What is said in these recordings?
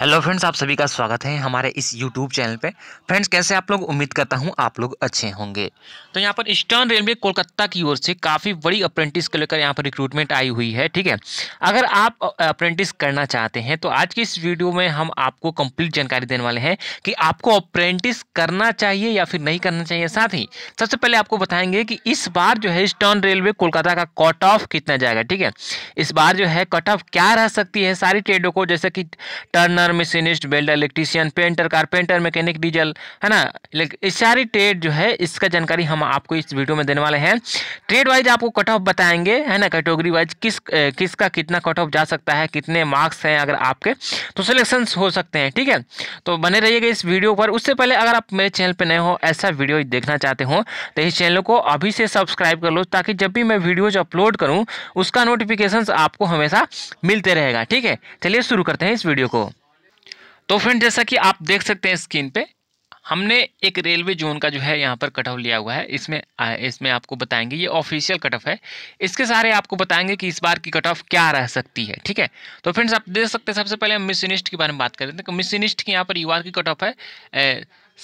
hello friends आप सभी का स्वागत है हमारे इस यूट्यूब चैनल पे फ्रेंड्स कैसे आप लोग उम्मीद करता हूँ आप लोग अच्छे होंगे तो यहाँ पर ईस्टर्न रेलवे कोलकाता की ओर से काफ़ी बड़ी अप्रेंटिस को लेकर यहाँ पर रिक्रूटमेंट आई हुई है ठीक है अगर आप अप्रेंटिस करना चाहते हैं तो आज की इस वीडियो में हम आपको कंप्लीट जानकारी देने वाले हैं कि आपको अप्रेंटिस करना चाहिए या फिर नहीं करना चाहिए साथ ही सबसे पहले आपको बताएंगे कि इस बार जो है ईस्टर्न रेलवे कोलकाता का कट ऑफ कितना जाएगा ठीक है इस बार जो है कट ऑफ क्या रह सकती है सारी ट्रेडों को जैसे कि टर्नर ओनर machinist welder electrician painter carpenter mechanic diesel है ना इस सारी ट्रेड जो है इसका जानकारी हम आपको इस वीडियो में देने वाले हैं ट्रेड वाइज आपको कट ऑफ बताएंगे है ना कैटेगरी वाइज किस किसका कितना कट ऑफ जा सकता है कितने मार्क्स हैं अगर आपके तो सिलेक्शन हो सकते हैं ठीक है तो बने रहिएगा इस वीडियो पर उससे पहले अगर आप मेरे चैनल पर नए हो ऐसा वीडियो देखना चाहते हो तो इस चैनल को अभी से सब्सक्राइब कर लो ताकि जब भी मैं वीडियोज अपलोड करूँ उसका नोटिफिकेशन आपको हमेशा मिलते रहेगा ठीक है चलिए शुरू करते हैं इस वीडियो को तो फ्रेंड जैसा कि आप देख सकते हैं स्क्रीन पे हमने एक रेलवे जोन का जो है यहाँ पर कट ऑफ लिया हुआ है इसमें इसमें आपको बताएंगे ये ऑफिशियल कट ऑफ है इसके सारे आपको बताएंगे कि इस बार की कट ऑफ क्या रह सकती है ठीक है तो फ्रेंड्स आप देख सकते हैं सबसे पहले हम मिस के बारे में बात कर रहे हैं मिस तो की यहाँ पर युवा की कट ऑफ है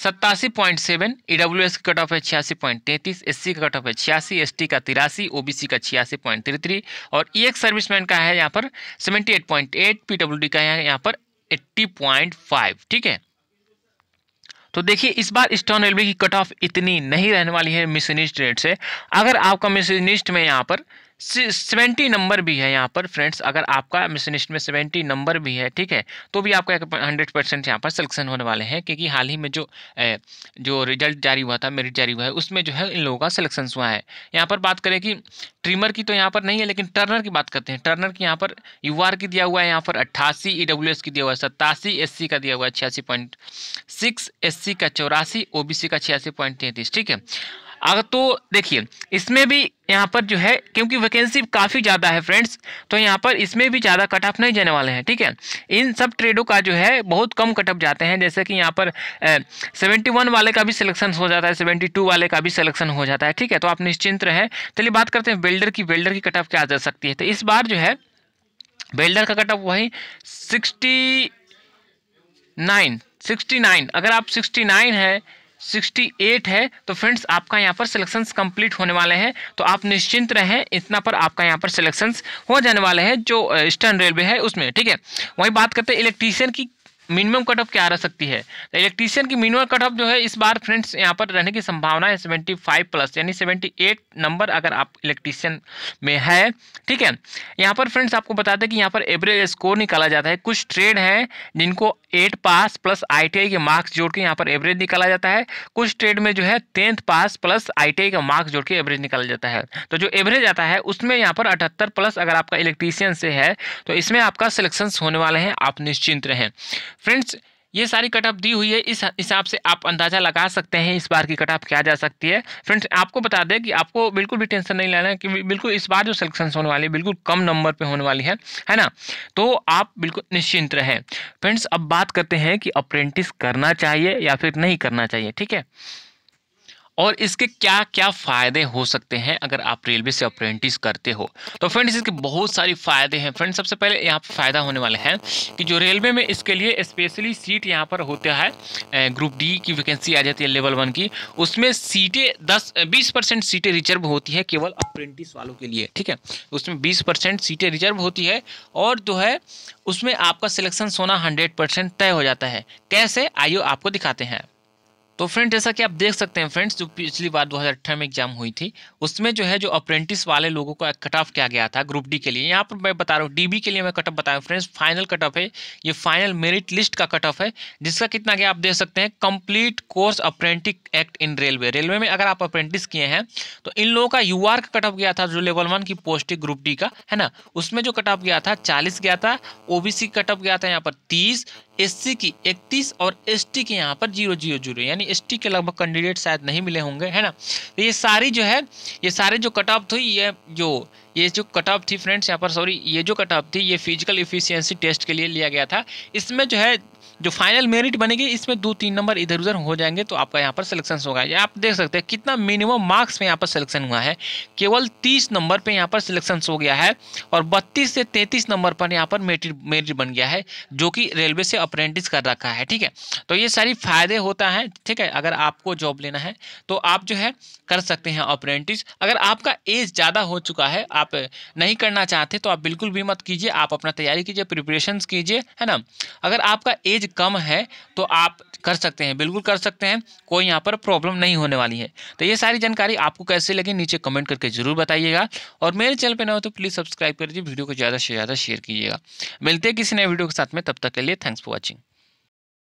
सत्तासी point seven E W S की कट ऑफ है छियासी पॉइंट तैंतीस एस सी का कट ऑफ है छियासी एस टी का तिरासी ओ बी सी का छियासी पॉइंट तिरतरी और ई एक्स सर्विसमैन का है यहाँ पर seventy eight point eight P W D का है यहाँ पर 80.5 ठीक है तो देखिए इस बार स्टर्न रेलवे की कट ऑफ इतनी नहीं रहने वाली है मिशनिस्ट रेट से अगर आपका मिशनिस्ट में यहाँ पर सेवेंटी नंबर भी है यहाँ पर फ्रेंड्स अगर आपका मिशन लिस्ट में सेवेंटी नंबर भी है ठीक है तो भी आपका हंड्रेड परसेंट यहाँ पर सिलेक्शन होने वाले हैं क्योंकि हाल ही में जो जो रिजल्ट जारी हुआ था मेरिट जारी हुआ है उसमें जो है इन लोगों का सिलेक्शन हुआ है यहाँ पर बात करें कि ट्रिमर की तो यहाँ पर नहीं है लेकिन टर्नर की बात करते हैं टर्नर की यहाँ पर यू की दिया हुआ है यहाँ पर अट्ठासी ई की दिया हुआ है सत्तासी एस का दिया हुआ है छियासी पॉइंट सिक्स एस का चौरासी ओ का छियासी पॉइंट तैंतीस ठीक है अगर तो देखिए इसमें भी यहाँ पर जो है क्योंकि वैकेंसी काफ़ी ज़्यादा है फ्रेंड्स तो यहाँ पर इसमें भी ज़्यादा कट ऑफ नहीं जाने वाले हैं ठीक है इन सब ट्रेडों का जो है बहुत कम कट ऑफ जाते हैं जैसे कि यहाँ पर सेवेंटी वन वाले का भी सिलेक्शन हो जाता है सेवेंटी टू वाले का भी सिलेक्शन हो जाता है ठीक है तो आप निश्चिंत रहें चलिए बात करते हैं बिल्डर की बिल्डर की कट ऑफ क्या जा सकती है तो इस बार जो है बिल्डर का कट ऑफ वही सिक्सटी नाइन सिक्सटी नाइन अगर आप सिक्सटी नाइन है 68 है तो फ्रेंड्स आपका यहाँ पर सिलेक्शंस कंप्लीट होने वाले हैं तो आप निश्चिंत रहें इतना पर आपका यहाँ पर सिलेक्शंस हो जाने वाले हैं जो ईस्टर्न रेलवे है उसमें ठीक है वहीं बात करते हैं इलेक्ट्रीशियन की मिनिमम कट ऑफ क्या रह सकती है तो इलेक्ट्रीशियन की मिनिमम कट ऑफ जो है इस बार फ्रेंड्स यहाँ पर रहने की संभावना है सेवेंटी फाइव प्लस यानी सेवेंटी एट नंबर अगर आप इलेक्ट्रीशियन में है ठीक है यहाँ पर फ्रेंड्स आपको बता दें कि यहाँ पर एवरेज स्कोर निकाला जाता है कुछ ट्रेड हैं जिनको एट पास प्लस आई के मार्क्स जोड़ के यहाँ पर एवरेज निकाला जाता है कुछ ट्रेड में जो है टेंथ पास प्लस आई का मार्क्स जोड़ के एवरेज निकाला जाता है तो जो एवरेज आता है उसमें यहाँ पर अठहत्तर प्लस अगर आपका इलेक्ट्रीशियन से है तो इसमें आपका सिलेक्शन होने वाले हैं आप निश्चिंत रहें फ्रेंड्स ये सारी कट ऑफ दी हुई है इस हिसाब से आप अंदाज़ा लगा सकते हैं इस बार की कट ऑफ क्या जा सकती है फ्रेंड्स आपको बता दें कि आपको बिल्कुल भी टेंशन नहीं लेना है कि बिल्कुल इस बार जो सिलेक्शन होने वाली है बिल्कुल कम नंबर पे होने वाली है है ना तो आप बिल्कुल निश्चिंत रहें फ्रेंड्स अब बात करते हैं कि अप्रेंटिस करना चाहिए या फिर नहीं करना चाहिए ठीक है और इसके क्या क्या फ़ायदे हो सकते हैं अगर आप रेलवे से अप्रेंटिस करते हो तो फ्रेंड्स इसके बहुत सारे फ़ायदे हैं फ्रेंड्स सबसे पहले यहाँ पर फ़ायदा होने वाले हैं कि जो रेलवे में इसके लिए स्पेशली सीट यहाँ पर होता है ग्रुप डी की वैकेंसी आ जाती है लेवल वन की उसमें सीटें दस बीस परसेंट सीटें रिजर्व होती है केवल अप्रेंटिस वालों के लिए ठीक है उसमें बीस परसेंट सीटें रिजर्व होती है और जो है उसमें आपका सिलेक्शन सोना हंड्रेड परसेंट तय हो जाता है कैसे आइयो आपको दिखाते हैं तो फ्रेंड जैसा कि आप देख सकते हैं फ्रेंड्स जो पिछली बार 2018 में एग्जाम हुई थी उसमें जो है जो अप्रेंटिस वाले लोगों को कट ऑफ किया गया था ग्रुप डी के लिए यहाँ पर मैं बता रहा हूँ डीबी के लिए मैं कट ऑफ बता रहा फ्रेंड्स फाइनल कट ऑफ है ये फाइनल मेरिट लिस्ट का कट ऑफ है जिसका कितना गया आप देख सकते हैं complete course apprentice act in railway railway में अगर आप अप्रेंटिस किए हैं तो इन लोगों का यू का कट ऑफ गया था जो लेवल वन की पोस्ट ग्रुप डी का है ना उसमें जो कट ऑफ गया था चालीस गया था बी कट ऑफ गया था यहाँ पर तीस एस की इकतीस और एस की यहाँ पर जीरो जीरो जीरो यानी एस के लगभग कैंडिडेट शायद नहीं मिले होंगे है ना तो ये सारी जो है ये सारे जो कट ऑफ थी ये जो ये जो कट ऑफ थी फ्रेंड्स यहाँ पर सॉरी ये जो कट ऑफ थी ये फिजिकल इफिशियंसी टेस्ट के लिए लिया गया था इसमें जो है जो फाइनल मेरिट बनेगी इसमें दो तीन नंबर इधर उधर हो जाएंगे तो आपका यहाँ पर सिलेक्शन होगा ये आप देख सकते हैं कितना मिनिमम मार्क्स में यहाँ पर सिलेक्शन हुआ है केवल तीस नंबर पर यहाँ पर सिलेक्शन हो गया है और बत्तीस से तैंतीस नंबर पर यहाँ पर मेरिट मेरिट बन गया है जो कि रेलवे से अप्रेंटिस कर रखा है ठीक है तो ये सारी फायदे होता है ठीक है अगर आपको जॉब लेना है तो आप जो है कर सकते हैं अप्रेंटिस अगर आपका एज ज़्यादा हो चुका है आप नहीं करना चाहते तो आप बिल्कुल भी मत कीजिए आप अपना तैयारी कीजिए प्रिपरेशन कीजिए है ना अगर आपका एज कम है तो आप कर सकते हैं बिल्कुल कर सकते हैं कोई यहाँ पर प्रॉब्लम नहीं होने वाली है तो ये सारी जानकारी आपको कैसे लगे नीचे कमेंट करके जरूर बताइएगा और मेरे चैनल पर ना हो तो प्लीज़ सब्सक्राइब कर दीजिए वीडियो को ज़्यादा से ज़्यादा शेयर कीजिएगा मिलते हैं किसी नए वीडियो के साथ में तब तक के लिए थैंक्स फॉर वॉचिंग